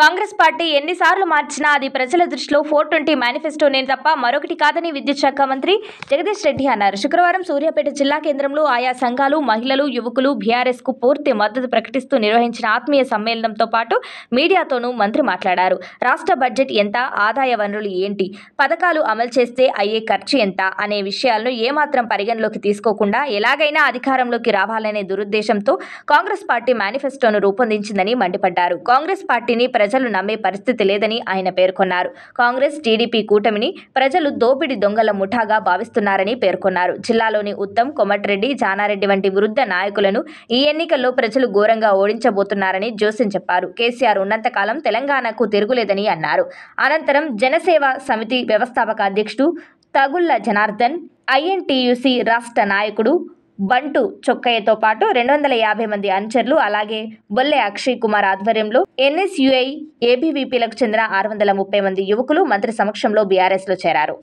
Congress party ఎన్నిసార్లు మార్చినా అది ప్రజల దృష్టిలో ఫోర్ ట్వంటీ మేనిఫెస్టోనే తప్ప మరొకటి కాదని విద్యుత్ శాఖ మంత్రి జగదీష్ రెడ్డి అన్నారు శుక్రవారం సూర్యాపేట జిల్లా కేంద్రంలో ఆయా సంఘాలు మహిళలు యువకులు బీఆర్ఎస్ కు పూర్తి మద్దతు ప్రకటిస్తూ నిర్వహించిన ఆత్మీయ సమ్మేళనంతో పాటు మీడియాతోనూ మంత్రి మాట్లాడారు రాష్ట్ర బడ్జెట్ ఎంత ఆదాయ వనరులు ఏంటి పథకాలు అమలు చేస్తే అయ్యే ఖర్చు ఎంత అనే విషయాలను ఏమాత్రం పరిగణలోకి తీసుకోకుండా ఎలాగైనా అధికారంలోకి రావాలనే దురుద్దేశంతో కాంగ్రెస్ పార్టీ మేనిఫెస్టోను రూపొందించిందని మండిపడ్డారు కాంగ్రెస్ పార్టీని ప్రజలు నమ్మే పరిస్థితి లేదని ఆయన పేర్కొన్నారు కాంగ్రెస్ టీడీపీ కూటమిని ప్రజలు దోపిడి దొంగల ముఠాగా భావిస్తున్నారని పేర్కొన్నారు జిల్లాలోని ఉత్తమ్ కొమటిరెడ్డి జానారెడ్డి వంటి వృద్ధ నాయకులను ఈ ఎన్నికల్లో ప్రజలు ఘోరంగా ఓడించబోతున్నారని జోసిన్ చెప్పారు కేసీఆర్ ఉన్నంతకాలం తెలంగాణకు తిరుగులేదని అన్నారు అనంతరం జనసేవ సమితి వ్యవస్థాపక అధ్యక్షుడు తగుళ్ల జనార్దన్ ఐఎన్టీయూసీ రాష్ట్ర నాయకుడు బంటు చొక్కయ్యతో పాటు రెండు వందల యాభై మంది అనుచరులు అలాగే బొల్లె అక్షయ్ కుమార్ ఆధ్వర్యంలో ఎన్ఎస్యుఐ ఏబీవీపీలకు చెందిన ఆరు వందల ముప్పై మంది యువకులు మంత్రి సమక్షంలో బీఆర్ఎస్ లో చేరారు